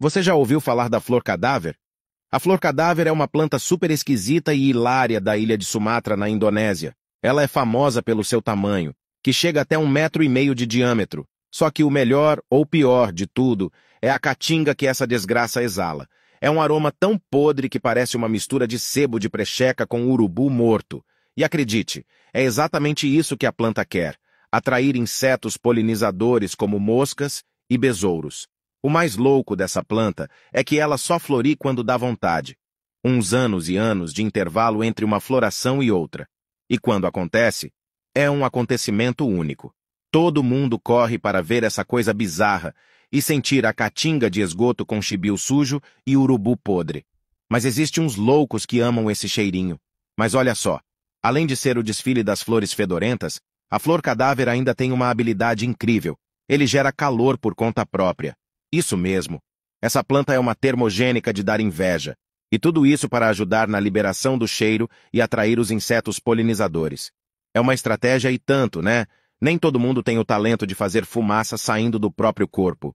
Você já ouviu falar da flor cadáver? A flor cadáver é uma planta super esquisita e hilária da ilha de Sumatra, na Indonésia. Ela é famosa pelo seu tamanho, que chega até um metro e meio de diâmetro. Só que o melhor, ou pior de tudo, é a caatinga que essa desgraça exala. É um aroma tão podre que parece uma mistura de sebo de precheca com urubu morto. E acredite, é exatamente isso que a planta quer: atrair insetos polinizadores como moscas e besouros. O mais louco dessa planta é que ela só flori quando dá vontade. Uns anos e anos de intervalo entre uma floração e outra. E quando acontece, é um acontecimento único. Todo mundo corre para ver essa coisa bizarra e sentir a caatinga de esgoto com chibio sujo e urubu podre. Mas existe uns loucos que amam esse cheirinho. Mas olha só, além de ser o desfile das flores fedorentas, a flor cadáver ainda tem uma habilidade incrível. Ele gera calor por conta própria. Isso mesmo. Essa planta é uma termogênica de dar inveja. E tudo isso para ajudar na liberação do cheiro e atrair os insetos polinizadores. É uma estratégia e tanto, né? Nem todo mundo tem o talento de fazer fumaça saindo do próprio corpo.